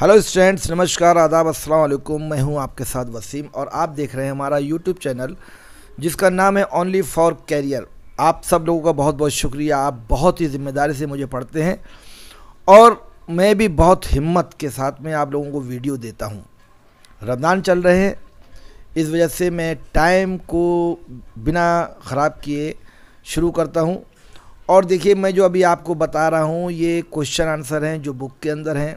Hello students नमस्कार आदाब अस्सलाम वालेकुम मैं हूं आपके साथ वसीम और आप देख रहे हैं हमारा यूट्यूब चैनल जिसका नाम है ओनली फॉर कैरियर आप सब लोगों का बहुत बहुत शुक्रिया आप बहुत ही ज़िम्मेदारी से मुझे पढ़ते हैं और मैं भी बहुत हिम्मत के साथ में आप लोगों को वीडियो देता हूँ रमज़ान चल रहे हैं इस वजह से मैं टाइम को बिना ख़राब किए शुरू करता हूँ और देखिए मैं जो अभी आपको बता रहा हूँ ये क्वेश्चन आंसर हैं जो बुक के अंदर हैं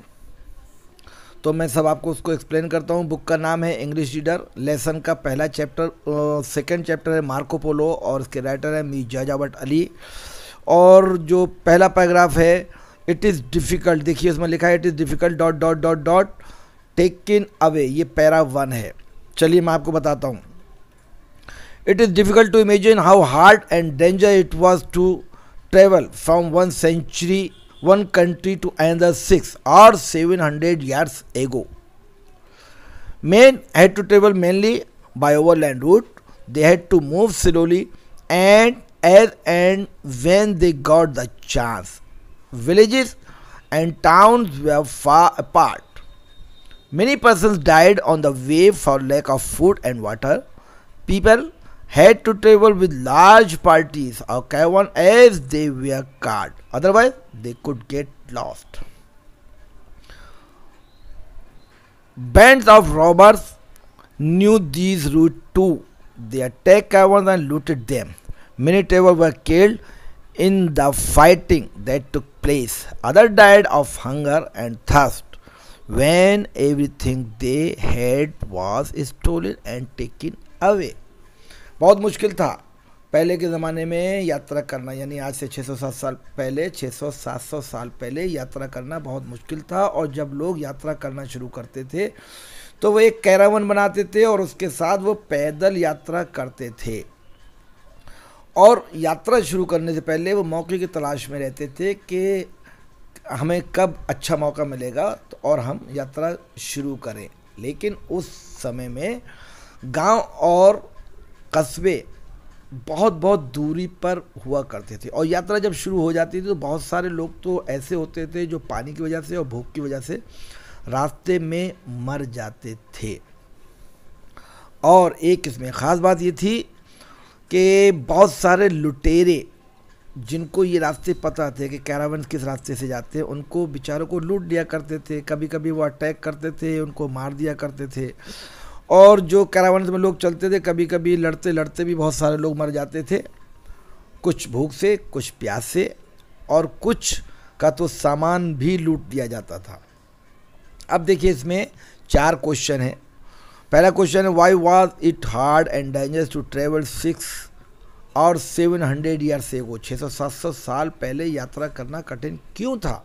तो मैं सब आपको उसको एक्सप्लेन करता हूँ बुक का नाम है इंग्लिश रीडर लेसन का पहला चैप्टर सेकेंड चैप्टर है मार्को पोलो और इसके राइटर है मी जाजावट अली और जो पहला पैराग्राफ है इट इज़ डिफ़िकल्ट देखिए उसमें लिखा है it is difficult dot dot dot dot take in away ये पैरा वन है चलिए मैं आपको बताता हूँ it is difficult to imagine how hard and danger it was to travel from one century one country to another 6 or 700 years ago. Men had to travel mainly by overland route. They had to move slowly and as and when they got the chance. Villages and towns were far apart. Many persons died on the way for lack of food and water. People had to travel with large parties or caravan as they were caught otherwise they could get lost bands of robbers knew these routes too they attacked caverns and looted them many travellers were killed in the fighting that took place others died of hunger and thirst when everything they had was stolen and taken away बहुत मुश्किल था पहले के ज़माने में यात्रा करना यानी आज से 600-700 साल पहले 600-700 साल पहले यात्रा करना बहुत मुश्किल था और जब लोग यात्रा करना शुरू करते थे तो वो एक कैरावन बनाते थे और उसके साथ वो पैदल यात्रा करते थे और यात्रा शुरू करने से पहले वो मौके की तलाश में रहते थे कि हमें कब अच्छा मौका मिलेगा तो और हम यात्रा शुरू करें लेकिन उस समय में गांव और कस्बे बहुत बहुत दूरी पर हुआ करते थे और यात्रा जब शुरू हो जाती थी तो बहुत सारे लोग तो ऐसे होते थे जो पानी की वजह से और भूख की वजह से रास्ते में मर जाते थे और एक इसमें ख़ास बात ये थी कि बहुत सारे लुटेरे जिनको ये रास्ते पता थे कि कैरावन किस रास्ते से जाते हैं उनको बेचारों को लूट दिया करते थे कभी कभी वो अटैक करते थे उनको मार दिया करते थे और जो कैरावन में लोग चलते थे कभी कभी लड़ते लड़ते भी बहुत सारे लोग मर जाते थे कुछ भूख से कुछ प्यास से और कुछ का तो सामान भी लूट दिया जाता था अब देखिए इसमें चार क्वेश्चन है पहला क्वेश्चन है why was it hard and dangerous to travel six और सेवन हंड्रेड ईयर से वो छः सौ सात सौ साल पहले यात्रा करना कठिन क्यों था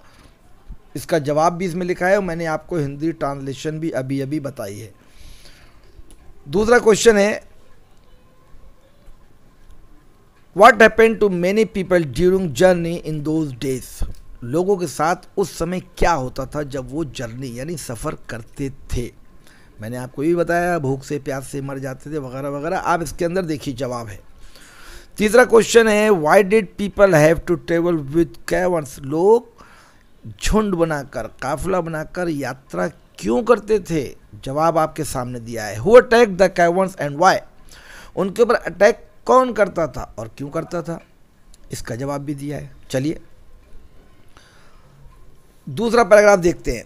इसका जवाब भी इसमें लिखा है और मैंने आपको हिंदी ट्रांसलेशन भी अभी अभी बताई है दूसरा क्वेश्चन है what happen to many people during journey in those days लोगों के साथ उस समय क्या होता था जब वो जर्नी यानी सफ़र करते थे मैंने आपको ये बताया भूख से प्यास से मर जाते थे वगैरह वगैरह आप इसके अंदर देखिए जवाब है तीसरा क्वेश्चन है why did people have to travel with caravans लोग झुंड बनाकर काफिला बनाकर यात्रा क्यों करते थे जवाब आपके सामने दिया है who attack the caravans and why उनके ऊपर अटैक कौन करता था और क्यों करता था इसका जवाब भी दिया है चलिए दूसरा पैराग्राफ देखते हैं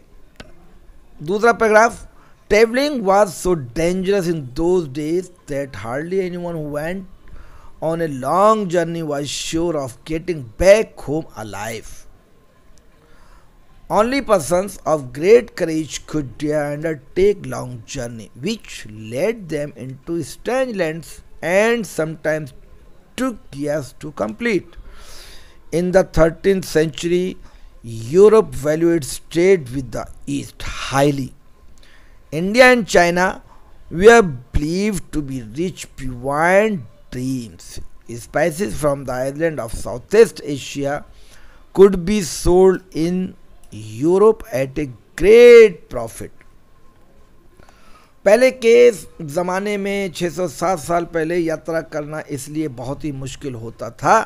दूसरा paragraph travelling was so dangerous in those days that hardly anyone went on a long journey was sure of getting back home a life Only persons of great courage could dare undertake long journey, which led them into strange lands and sometimes took years to complete. In the 13th century, Europe valued trade with the East highly. India and China were believed to be rich beyond dreams. Spices from the island of Southeast Asia could be sold in Europe at a great profit पहले के ज़माने में 607 साल पहले यात्रा करना इसलिए बहुत ही मुश्किल होता था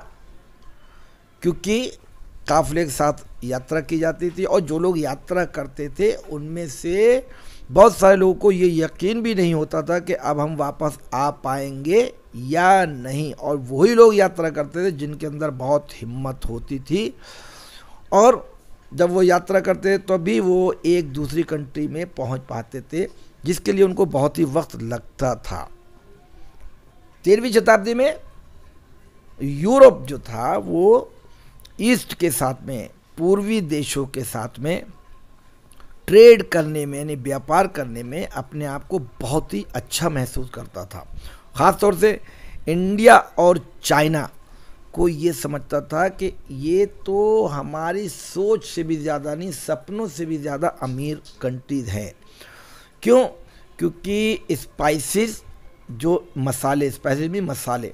क्योंकि काफ़िले के साथ यात्रा की जाती थी और जो लोग यात्रा करते थे उनमें से बहुत सारे लोगों को ये यकीन भी नहीं होता था कि अब हम वापस आ पाएंगे या नहीं और वही लोग यात्रा करते थे जिनके अंदर बहुत हिम्मत होती थी और जब वो यात्रा करते तो भी वो एक दूसरी कंट्री में पहुंच पाते थे जिसके लिए उनको बहुत ही वक्त लगता था तेरहवीं शताब्दी में यूरोप जो था वो ईस्ट के साथ में पूर्वी देशों के साथ में ट्रेड करने में यानी व्यापार करने में अपने आप को बहुत ही अच्छा महसूस करता था ख़ास तौर से इंडिया और चाइना कोई ये समझता था कि ये तो हमारी सोच से भी ज़्यादा नहीं सपनों से भी ज़्यादा अमीर कंट्रीज हैं क्यों क्योंकि स्पाइसेस जो मसाले स्पाइसेस भी मसाले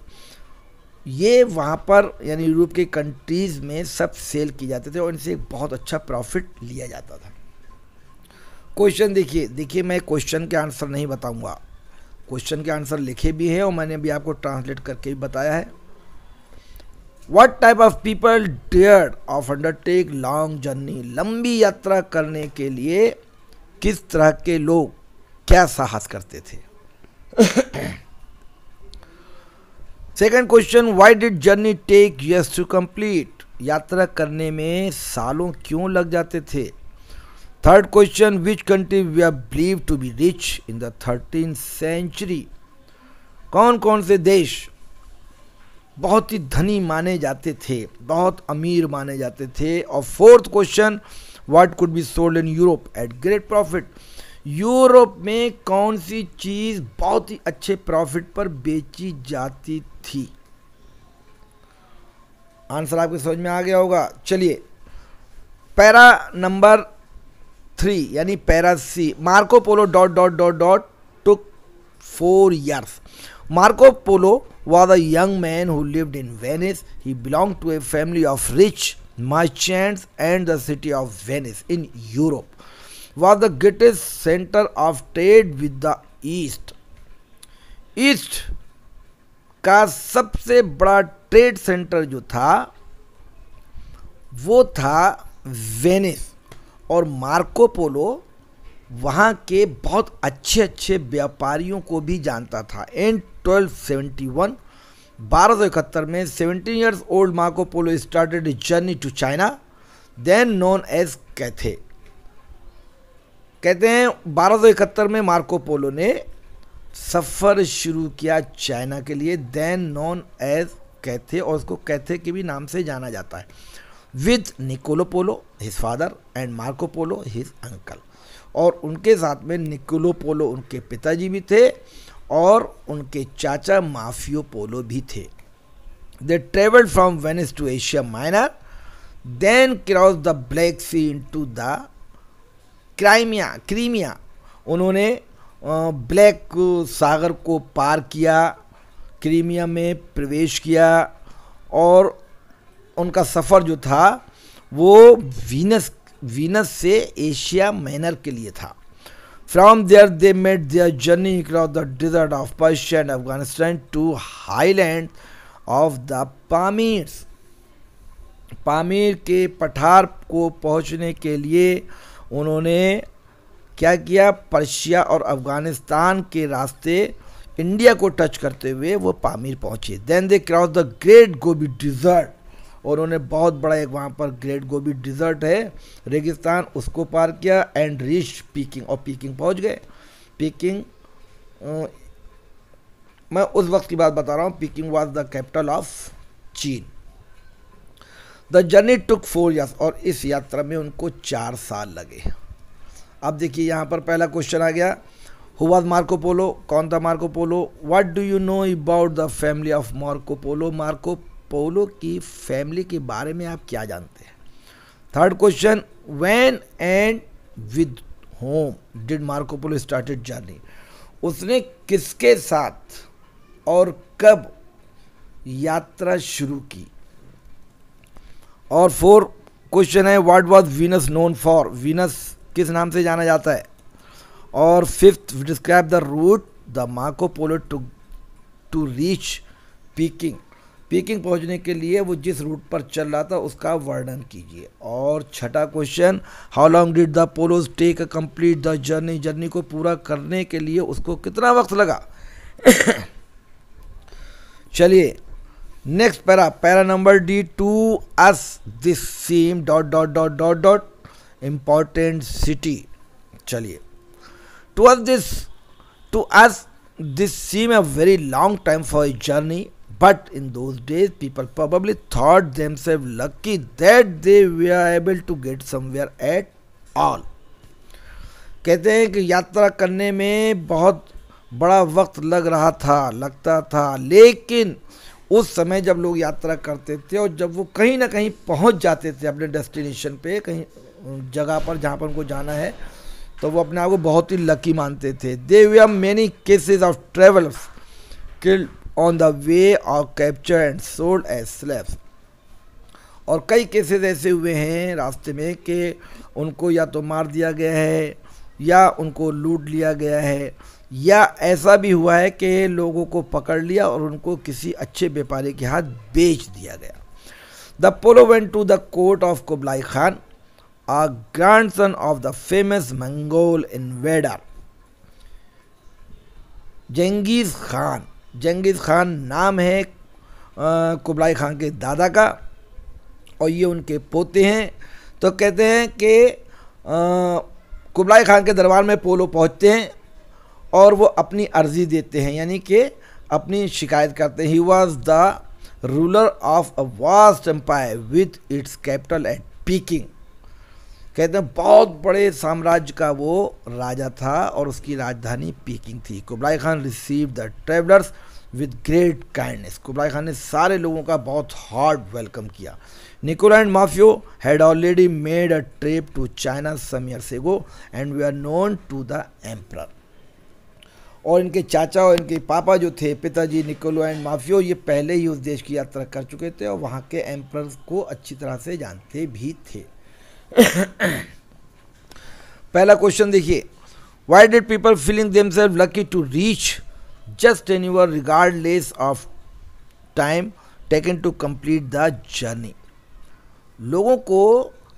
ये वहाँ पर यानी यूरोप के कंट्रीज़ में सब सेल किए जाते थे और इनसे एक बहुत अच्छा प्रॉफिट लिया जाता था क्वेश्चन देखिए देखिए मैं क्वेश्चन के आंसर नहीं बताऊंगा क्वेश्चन के आंसर लिखे भी हैं और मैंने भी आपको ट्रांसलेट करके भी बताया है what type of people dare of undertake long journey लंबी यात्रा करने के लिए किस तरह के लोग क्या साहस करते थे second question why did journey take years to complete यात्रा करने में सालों क्यों लग जाते थे third question which country we are believe to be rich in the thirteen century कौन कौन से देश बहुत ही धनी माने जाते थे बहुत अमीर माने जाते थे और fourth question what could be sold in Europe at great profit Europe में कौन सी चीज़ बहुत ही अच्छे प्रॉफिट पर बेची जाती थी आंसर आपके समझ में आ गया होगा चलिए पैरा नंबर थ्री यानी para C Marco Polo dot dot dot dot took four years Marco Polo was a young man who lived in Venice. He belonged to a family of rich merchants and the city of Venice in Europe was the greatest center of trade with the East. East का सबसे बड़ा trade centre जो था वो था Venice और Marco Polo वहाँ के बहुत अच्छे अच्छे व्यापारियों को भी जानता था एंड 1271 में 17 years old Marco Polo started journey to China then known as Cathay कहते हैं 1271 में मार्को पोलो ने सफ़र शुरू किया चाइना के लिए दैन नॉन एज कैथे और उसको कैथे के भी नाम से जाना जाता है with Niccolo Polo his father and Marco Polo his uncle और उनके साथ में निकोलो पोलो उनके पिताजी भी थे और उनके चाचा माफियो पोलो भी थे they travelled from Venice to Asia Minor then cross the Black Sea into the Crimea Crimea उन्होंने ब्लैक सागर को पार किया क्रीमिया में प्रवेश किया और उनका सफ़र जो था वो वीनस वीनस से एशिया माइनर के लिए था From there, they made their journey across the desert of Persia and Afghanistan to highland of the Pamirs. Pamir के पठार को पहुंचने के लिए उन्होंने क्या किया पर्शिया और अफगानिस्तान के रास्ते इंडिया को टच करते हुए वो पामीर पहुंचे then they cross the great Gobi desert और उन्होंने बहुत बड़ा एक वहाँ पर ग्रेट गोबी डिज़र्ट है रेगिस्तान उसको पार किया एंड रीच पीकिंग और पीकिंग पहुँच गए पीकिंग मैं उस वक्त की बात बता रहा हूँ Peking was the capital of चीन the journey took four years और इस यात्रा में उनको चार साल लगे अब देखिए यहाँ पर पहला क्वेश्चन आ गया हु वाज मार्को पोलो कौन था Marco Polo do you know about the family of Marco Polo Marco Polo की फैमिली के बारे में आप क्या जानते हैं third question when and with whom did Marco Polo started journey उसने किसके साथ और कब यात्रा शुरू की और फोर क्वेश्चन है what was Venus known for Venus किस नाम से जाना जाता है और fifth describe the route the Marco Polo to to reach Peking Peking पहुंचने के लिए वो जिस रूट पर चल रहा था उसका वर्णन कीजिए और छठा question how long did the Polos take a complete the journey journey को पूरा करने के लिए उसको कितना वक्त लगा चलिए next para para number D to us this seem dot dot dot dot dot important city चलिए to us this to us this seem a very long time for a journey But in those days, people probably thought themselves lucky that they were able to get somewhere at all. कहते हैं कि यात्रा करने में बहुत बड़ा वक्त लग रहा था लगता था लेकिन उस समय जब लोग यात्रा करते थे और जब वो कहीं ना कहीं पहुंच जाते थे अपने डेस्टिनेशन पे कहीं जगह पर जहाँ पर उनको जाना है तो वो अपने आप को बहुत ही लकी मानते थे they were are many cases of travels killed on the way of capture and sold as slaves और कई केसेस ऐसे हुए हैं रास्ते में कि उनको या तो मार दिया गया है या उनको लूट लिया गया है या ऐसा भी हुआ है कि लोगों को पकड़ लिया और उनको किसी अच्छे व्यापारी के हाथ बेच दिया गया the Polo went to the court of Kublai Khan a grandson of the famous Mongol invader Genghis Khan Genghis Khan नाम है कुबलाई खान के दादा का और ये उनके पोते हैं तो कहते हैं कि कुबलाई खान के दरबार में पोलो पहुंचते हैं और वो अपनी अर्ज़ी देते हैं यानी कि अपनी शिकायत करते हैं he was the ruler of a vast empire with its capital at Peking कहते हैं बहुत बड़े साम्राज्य का वो राजा था और उसकी राजधानी पीकिंग थी Kublai Khan receive the travellers with great kindness Kublai Khan ने सारे लोगों का बहुत हार्ड वेलकम किया Nicola and Maffeo had already made a trip to China some say go and we are known to the emperor और इनके चाचा और इनके पापा जो थे पिताजी निकोलो एंड माफियो ये पहले ही उस देश की यात्रा कर चुके थे और वहाँ के एम्पर को अच्छी तरह से जानते भी थे पहला क्वेश्चन देखिए why did people feeling them self lucky to reach just an your regardless of time taken to complete the journey लोगों को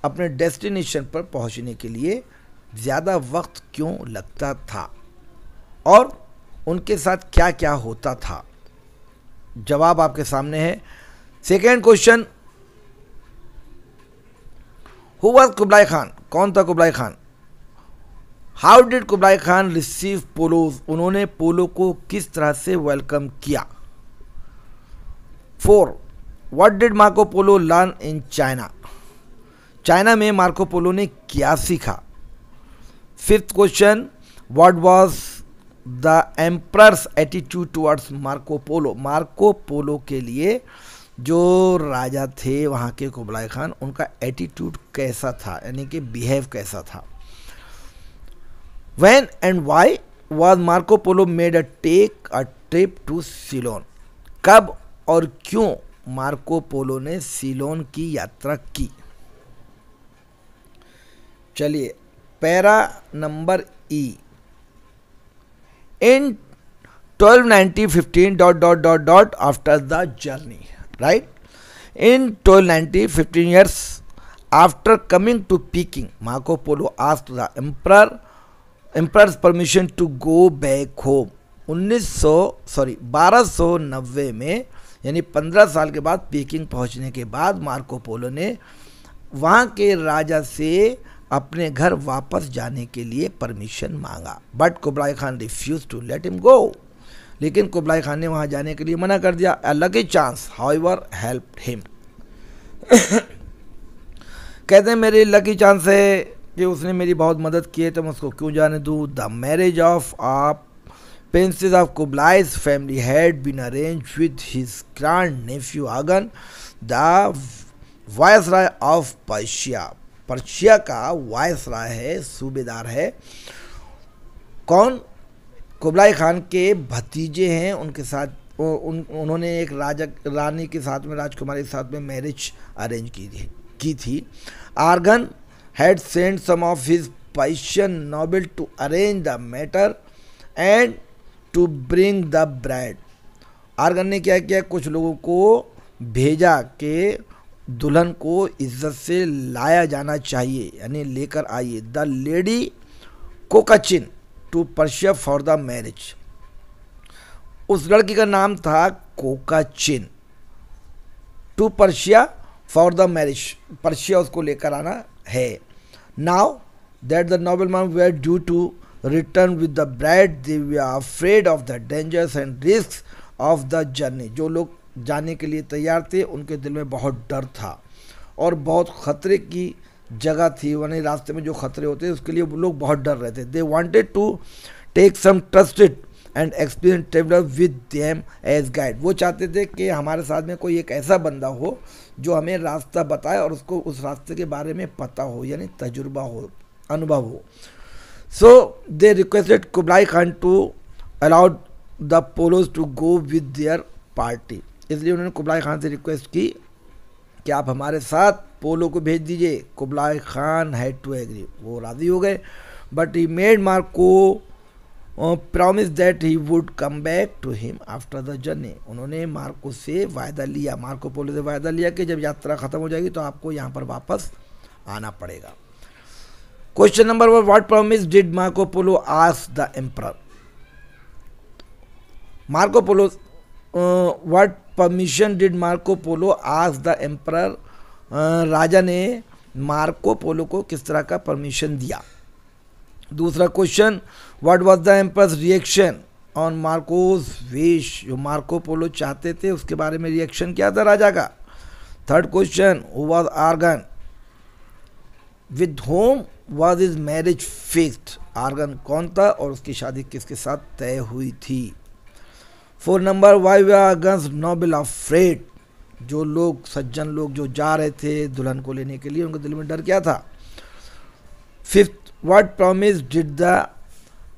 अपने डेस्टिनेशन पर पहुंचने के लिए ज़्यादा वक्त क्यों लगता था और उनके साथ क्या क्या होता था जवाब आपके सामने है second question who was Kublai Khan कौन था Kublai Khan how did Kublai Khan receive Polos उन्होंने पोलो को किस तरह से वेलकम किया four what did Marco Polo learn in China China में मार्को पोलो ने क्या सीखा fifth question what was the emperor's attitude towards Marco Polo Marco Polo के लिए जो राजा थे वहाँ के कुबलाई खान उनका एटीट्यूड कैसा था यानी कि बिहेव कैसा था when and why was Marco Polo made a take a trip to Ceylon कब और क्यों मार्को पोलो ने सिलोन की यात्रा की चलिए para number E in 1290 15 dot dot dot dot after the journey right? In 1290, 15 years after coming to Peking, Marco Polo asked the emperor emperor's permission to go back home. 1900 sorry 1290 में यानी 15 साल के बाद पेकिंग पहुंचने के बाद Marco Polo ने वहाँ के राजा से अपने घर वापस जाने के लिए परमिशन मांगा but Kublai Khan refuse to let him go लेकिन कुबलाई खान ने वहाँ जाने के लिए मना कर दिया अलग ही चांस हाउवर हेल्प हिम कहते हैं मेरे लकी चांस है कि उसने मेरी बहुत मदद की है तो मैं उसको क्यों जाने दूँ the marriage of up of Kublai's family had been arrange with his grand nephew Arghun the the राय ऑफ पर्शिया पर्शिया का राय है सूबेदार है कौन कुबलाई खान के भतीजे हैं उनके साथ उन उन्होंने एक राजा रानी के साथ में राजकुमारी के साथ में मैरिज अरेंज की थी की थी Arghun had send some of his Persian noble to arrange the matter and to bring the bride Arghun ने क्या किया कुछ लोगों को भेजा के दुल्हन को इज्जत से लाया जाना चाहिए यानी लेकर आइए the lady Kokachin to Persia for the marriage उस लड़की का नाम था Kokachin to Persia for the marriage Persia उसको लेकर आना है now that the nobleman were due to return with the bride they we are afraid of the dangers and risk of the journey जो लोग जाने के लिए तैयार थे उनके दिल में बहुत डर था और बहुत ख़तरे की जगह थी वरना रास्ते में जो खतरे होते उसके लिए लोग बहुत डर रहे थे they wanted to take some trusted and experience traveller with them as guide वो चाहते थे कि हमारे साथ में कोई एक ऐसा बंदा हो जो हमें रास्ता बताए और उसको उस रास्ते के बारे में पता हो यानी तजुर्बा हो अनुभव हो so they requested Kublai Khan to allowed the Polos to go with their party इसलिए उन्होंने कुबलाई खान से रिक्वेस्ट की कि आप हमारे साथ पोलो को भेज दीजिए Kublai Khan had to agree वो राज़ी हो गए but he made Marco promise that he would come back to him after the journey उन्होंने मार्को से वायदा लिया मार्को पोलो से वायदा लिया कि जब यात्रा ख़त्म हो जाएगी तो आपको यहाँ पर वापस आना पड़ेगा question number one what promise did Marco Polo ask the emperor Marco Polo what permission did Marco Polo ask the emperor राजा ने मार्को पोलो को किस तरह का परमिशन दिया दूसरा question what was the emperor's reaction on Marco's wish जो Marco Polo चाहते थे उसके बारे में रिएक्शन क्या था राजा का third question was Arghun with whom was his marriage fixed Arghun कौन था और उसकी शादी किसके साथ तय हुई थी four number why were Arghun noble of afraid जो लोग सज्जन लोग जो जा रहे थे दुल्हन को लेने के लिए उनके दिल में डर क्या था fifth what promise did the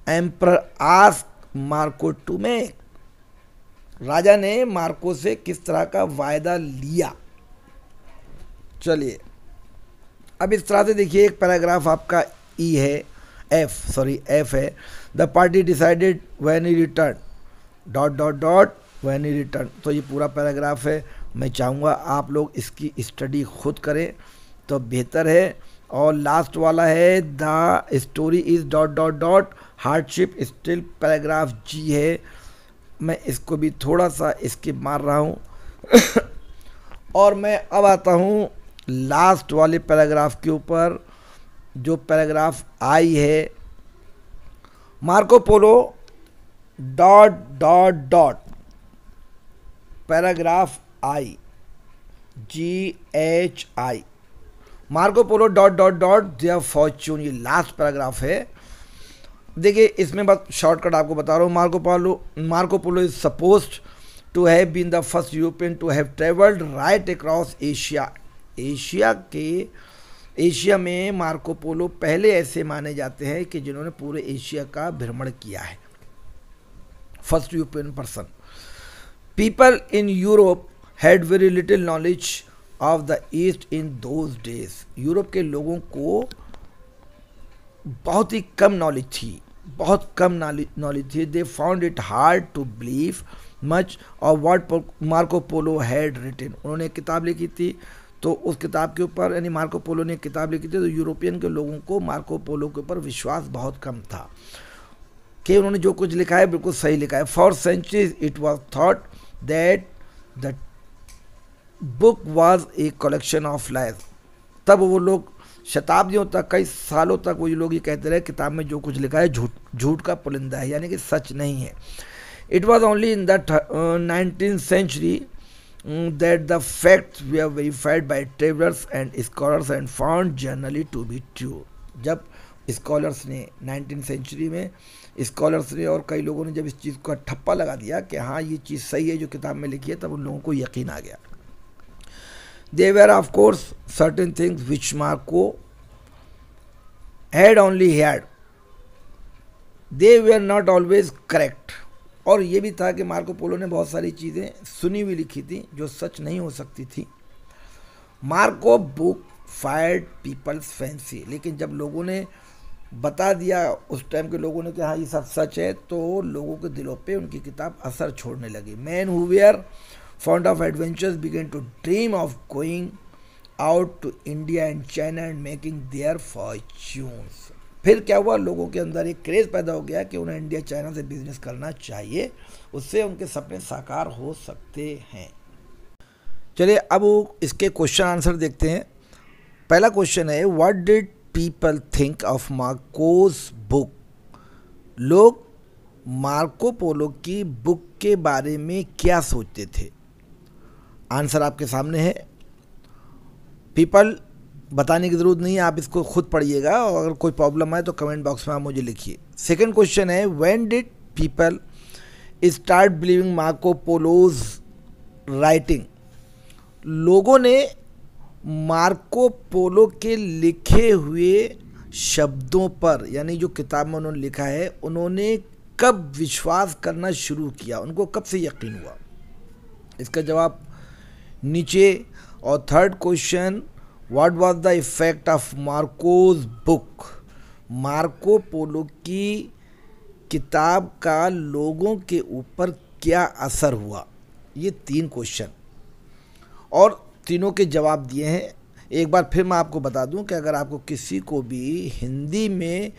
emperor ask Marco to make राजा ने मार्को से किस तरह का वायदा लिया चलिए अब इस तरह से देखिए एक पैराग्राफ आपका ई e है एफ सॉरी एफ है the party decided when he return dot dot dot when he return तो ये पूरा पैराग्राफ है मैं चाहूँगा आप लोग इसकी स्टडी खुद करें तो बेहतर है और लास्ट वाला है the story is dot dot dot hardship still paragraph G है मैं इसको भी थोड़ा सा स्किप मार रहा हूँ और मैं अब आता हूँ लास्ट वाले पैराग्राफ के ऊपर जो पैराग्राफ आई है Marco Polo dot dot dot paragraph I G H I Marco Polo dot dot dot their fortune ये लास्ट पैराग्राफ है देखिए इसमें बस शॉर्टकट आपको बता रहा हूँ Marco Polo Marco Polo is suppose to have been the first European to have travelled right across Asia Asia के एशिया में मार्को पोलो पहले ऐसे माने जाते हैं कि जिन्होंने पूरे एशिया का भ्रमण किया है first European person people in Europe had very little knowledge of the east in those days Europe के लोगों को बहुत ही कम नॉलेज थी बहुत कम नॉलेज थी they found it hard to believe much और word Marco Polo had written उन्होंने किताब लिखी थी तो उस किताब के ऊपर यानी मार्को पोलो ने किताब लिखी थी तो यूरोपियन के लोगों को मार्को पोलो के ऊपर विश्वास बहुत कम था कि उन्होंने जो कुछ लिखा है बिल्कुल सही लिखा है for centuries it was thought that the book was a collection of lies तब वो लोग शताब्दियों तक कई सालों तक वो लोग ये कहते रहे किताब में जो कुछ लिखा है झूठ झूठ का पुलिंदा है यानी कि सच नहीं है it was only in that nineteen century the facts we are verified by travellers and scholars and found generally to be true जब स्कॉलर्स ने नाइनटीन सेंचुरी में स्कॉलर्स ने और कई लोगों ने जब इस चीज़ का ठप्पा लगा दिया कि हाँ ये चीज़ सही है जो किताब में लिखी है तब उन लोगों को यकीन आ गया There were, of course, certain things which Marco had only had. They were not always correct. और ये भी था कि मार्को पोलो ने बहुत सारी चीज़ें सुनी हुई लिखी थी जो सच नहीं हो सकती थी Marco book fired people's fancy लेकिन जब लोगों ने बता दिया उस टाइम के लोगों ने कि हाँ ये सब सच है तो लोगों के दिलों पे उनकी किताब असर छोड़ने लगी men who were fond of adventures, began to dream of going out to India and China and making their fortunes. फिर क्या हुआ लोगों के अंदर एक क्रेज़ पैदा हो गया कि उन्हें इंडिया चाइना से बिजनेस करना चाहिए उससे उनके सपने साकार हो सकते हैं चलिए अब इसके क्वेश्चन आंसर देखते हैं पहला क्वेश्चन है what did people think of Marco's book लोग मार्को पोलो की बुक के बारे में क्या सोचते थे आंसर आपके सामने है पीपल बताने की ज़रूरत नहीं है आप इसको खुद पढ़िएगा और अगर कोई प्रॉब्लम आए तो कमेंट बॉक्स में आप मुझे लिखिए सेकंड क्वेश्चन है when did people start believing Marco Polo's writing लोगों ने मार्को पोलो के लिखे हुए शब्दों पर यानी जो किताब में उन्होंने लिखा है उन्होंने कब विश्वास करना शुरू किया उनको कब से यकीन हुआ इसका जवाब नीचे और third question what was the effect of Marco's book Marco Polo की किताब का लोगों के ऊपर क्या असर हुआ ये तीन क्वेश्चन और तीनों के जवाब दिए हैं एक बार फिर मैं आपको बता दूं कि अगर आपको किसी को भी हिंदी में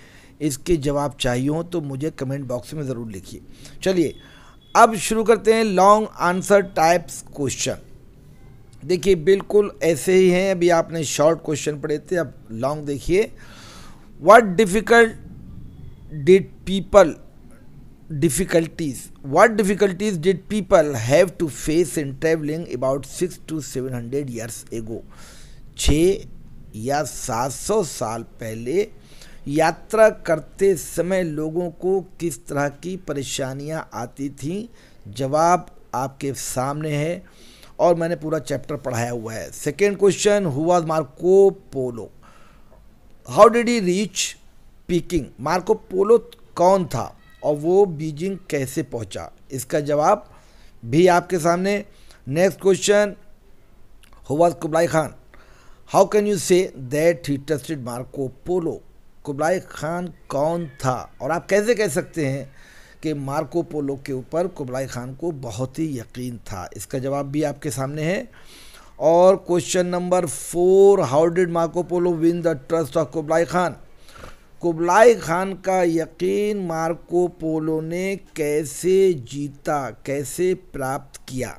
इसके जवाब चाहिए हो तो मुझे कमेंट बॉक्स में ज़रूर लिखिए चलिए अब शुरू करते हैं लॉन्ग आंसर टाइप्स क्वेश्चन देखिए बिल्कुल ऐसे ही हैं अभी आपने शॉर्ट क्वेश्चन पढ़े थे अब लॉन्ग देखिए what difficult did people difficulties what difficulties did people have to face in travelling about six to seven hundred years ago छ या सात सौ साल पहले यात्रा करते समय लोगों को किस तरह की परेशानियां आती थी जवाब आपके सामने है और मैंने पूरा चैप्टर पढ़ाया हुआ है सेकेंड क्वेश्चन हुआ Marco Polo how did he reach Peking Marco Polo कौन था और वो बीजिंग कैसे पहुंचा इसका जवाब भी आपके सामने नेक्स्ट क्वेश्चन हुआ Kublai Khan how can you say that he trusted Marco Polo Kublai Khan कौन था और आप कैसे कह सकते हैं कि मार्को पोलो के ऊपर कुबलाई खान को बहुत ही यकीन था इसका जवाब भी आपके सामने है और question number four how did Marco Polo win the trust of Kublai Khan Kublai Khan का यकीन मार्को पोलो ने कैसे जीता कैसे प्राप्त किया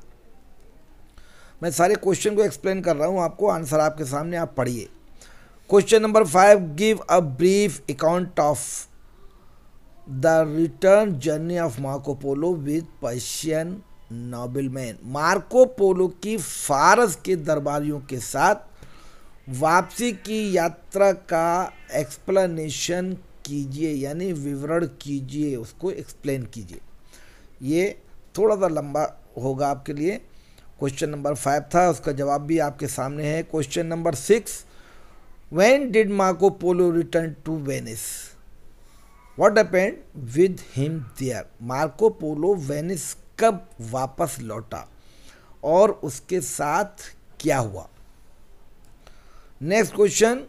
मैं सारे क्वेश्चन को एक्सप्लेन कर रहा हूँ आपको आंसर आपके सामने आप पढ़िए question number five give a brief account of the return journey of Marco with Persian Persian nobleman Marco Polo की फारस के दरबारियों के साथ वापसी की यात्रा का एक्सप्लेनेशन कीजिए यानी विवरण कीजिए उसको एक्सप्लेन कीजिए ये थोड़ा सा लंबा होगा आपके लिए क्वेश्चन नंबर फाइव था उसका जवाब भी आपके सामने है question number six when did Marco Polo return to Venice what happened with him there Marco Polo Venice कब वापस लौटा और उसके साथ क्या हुआ next question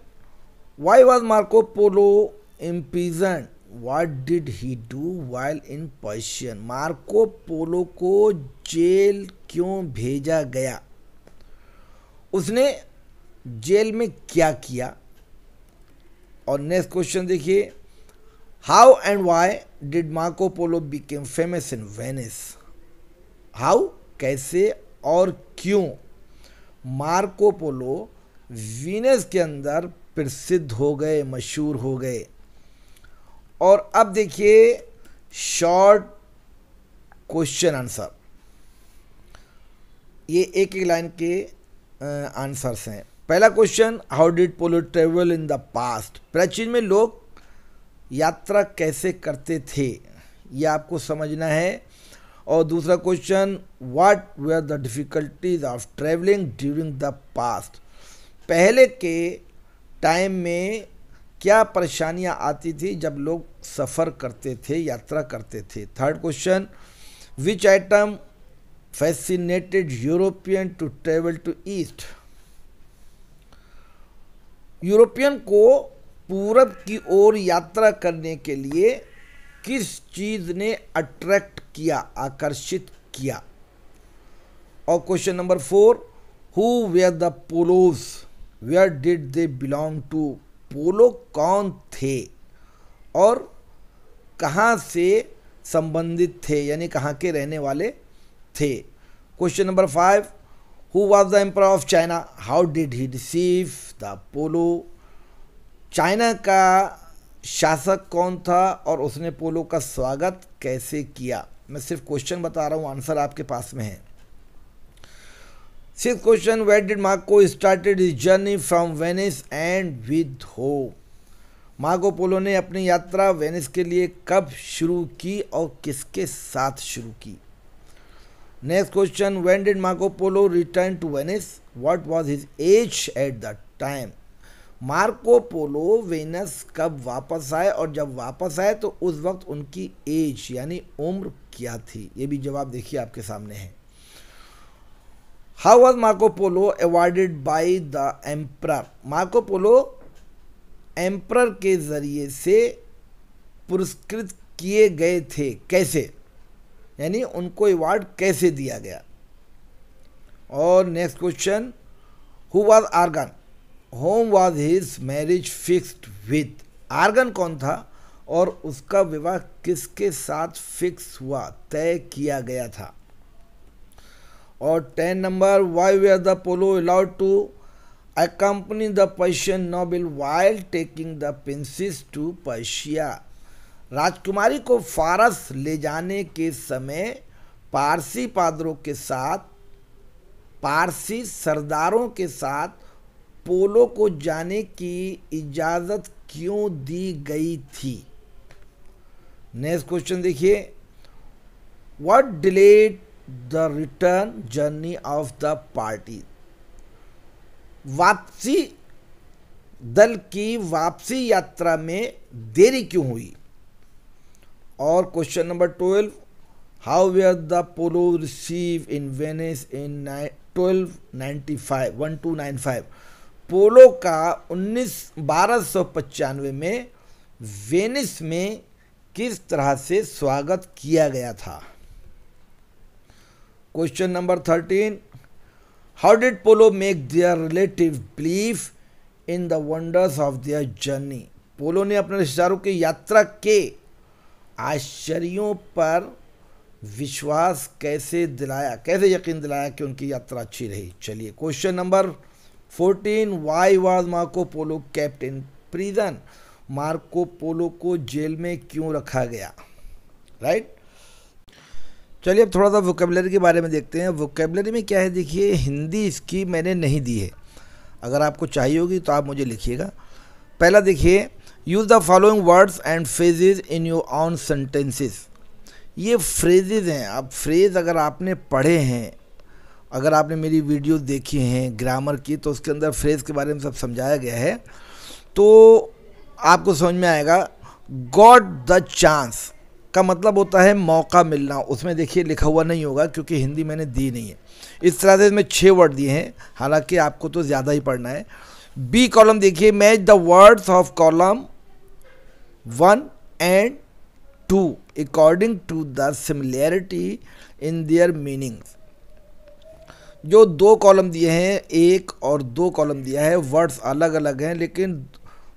why was Marco Polo imprisoned what did he do while in Persian Marco Polo को jail क्यों भेजा गया उसने जेल में क्या किया और नेक्स्ट क्वेश्चन देखिए how and why did Marco Polo became famous in Venice how कैसे और क्यों मार्को पोलो वीनस के अंदर प्रसिद्ध हो गए मशहूर हो गए और अब देखिए शॉर्ट क्वेश्चन आंसर ये एक एक लाइन के आंसर्स हैं पहला question how did Polo travel in the past प्राचीन में लोग यात्रा कैसे करते थे ये आपको समझना है और दूसरा question what were the difficulties of travelling during the past पहले के टाइम में क्या परेशानियां आती थी जब लोग सफ़र करते थे यात्रा करते थे third question which item fascinated European to travel to east European को पूरब की ओर यात्रा करने के लिए किस चीज़ ने अट्रैक्ट किया आकर्षित किया और question number four who were the Polos where did they belong to Polo कौन थे और कहाँ से संबंधित थे यानी कहाँ के रहने वाले थे question number five who was the emperor of China how did he receive the Polo China का शासक कौन था और उसने पोलो का स्वागत कैसे किया मैं सिर्फ क्वेश्चन बता रहा हूँ आंसर आपके पास में है six question what did Marco started his journey from Venice and with whom Marco Polo ने अपनी यात्रा वेनिस के लिए कब शुरू की और किसके साथ शुरू की next question when did Marco Polo return to Venice what was his age at the time Marco Polo Venice कब वापस आए और जब वापस आए तो उस वक्त उनकी एज यानी उम्र क्या थी ये भी जवाब देखिए आपके सामने है how was Marco Polo awarded by the emperor Marco Polo emperor के ज़रिए से पुरस्कृत किए गए थे कैसे यानी उनको अवार्ड कैसे दिया गया और next question who was Arghun whom was his marriage fixed with Arghun कौन था और उसका विवाह किसके साथ फिक्स हुआ तय किया गया था और ten number why were the Polo allowed to accompany the Persian noble while taking the princess to Persia राजकुमारी को फारस ले जाने के समय पारसी पादरों के साथ पारसी सरदारों के साथ पोलो को जाने की इजाज़त क्यों दी गई थी नेक्स्ट क्वेश्चन देखिए what delayed the return journey of the party वापसी दल की वापसी यात्रा में देरी क्यों हुई और question number twelve how were the Polo receive in Venice in twelve ninety five one two nine five Polo का उन्नीस बारह सौ पचानवे में वेनिस में किस तरह से स्वागत किया गया था question number thirteen how did Polo make their relative belief in the wonders of their journey Polo ने अपने रिश्तेदारों की यात्रा के आश्चर्यों पर विश्वास कैसे दिलाया कैसे यकीन दिलाया कि उनकी यात्रा अच्छी रही चलिए question number fourteen why was Marco Polo kept in prison Marco Polo को जेल में क्यों रखा गया राइट चलिए अब थोड़ा सा वोकेबलरी के बारे में देखते हैं वोकेबलरी में क्या है देखिए हिंदी इसकी मैंने नहीं दी है अगर आपको चाहिए होगी तो आप मुझे लिखिएगा पहला देखिए use the following words and phrases in your own sentences ये फ्रेजेज हैं अब फ्रेज अगर आपने पढ़े हैं अगर आपने मेरी वीडियो देखी हैं ग्रामर की तो उसके अंदर फ्रेज़ के बारे में सब समझाया गया है तो आपको समझ में आएगा गॉड द चांस का मतलब होता है मौका मिलना उसमें देखिए लिखा हुआ नहीं होगा क्योंकि हिंदी मैंने दी नहीं है इस तरह से इसमें छः वर्ड दिए हैं हालांकि आपको तो ज़्यादा ही पढ़ना है बी कॉलम देखिए match the words of column one and two according to the similarity in their meanings जो दो कॉलम दिए हैं एक और दो कॉलम दिया है वर्ड्स अलग अलग हैं लेकिन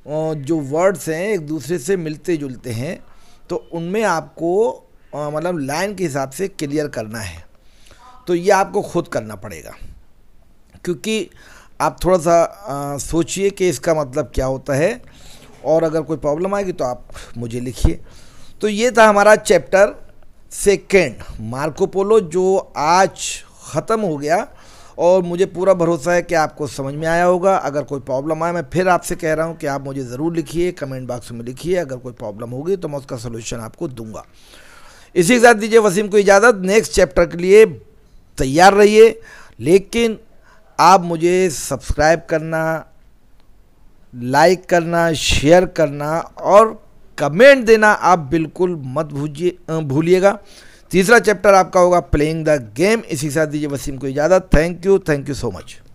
जो वर्ड्स हैं एक दूसरे से मिलते जुलते हैं तो उनमें आपको मतलब लाइन के हिसाब से क्लियर करना है तो ये आपको खुद करना पड़ेगा क्योंकि आप थोड़ा सा सोचिए कि इसका मतलब क्या होता है और अगर कोई प्रॉब्लम आएगी तो आप मुझे लिखिए तो ये था हमारा चैप्टर सेकेंड मार्कोपोलो जो आज ख़त्म हो गया और मुझे पूरा भरोसा है कि आपको समझ में आया होगा अगर कोई प्रॉब्लम आए मैं फिर आपसे कह रहा हूँ कि आप मुझे ज़रूर लिखिए कमेंट बॉक्स में लिखिए अगर कोई प्रॉब्लम होगी तो मैं उसका सोल्यूशन आपको दूंगा इसी के साथ दीजिए वसीम को इजाज़त नेक्स्ट चैप्टर के लिए तैयार रहिए लेकिन आप मुझे सब्सक्राइब करना लाइक करना शेयर करना और कमेंट देना आप बिल्कुल मत भूजिए भूलिएगा तीसरा चैप्टर आपका होगा प्लेइंग द गेम इसी के साथ दीजिए वसीम को इजाज़त thank you thank you so much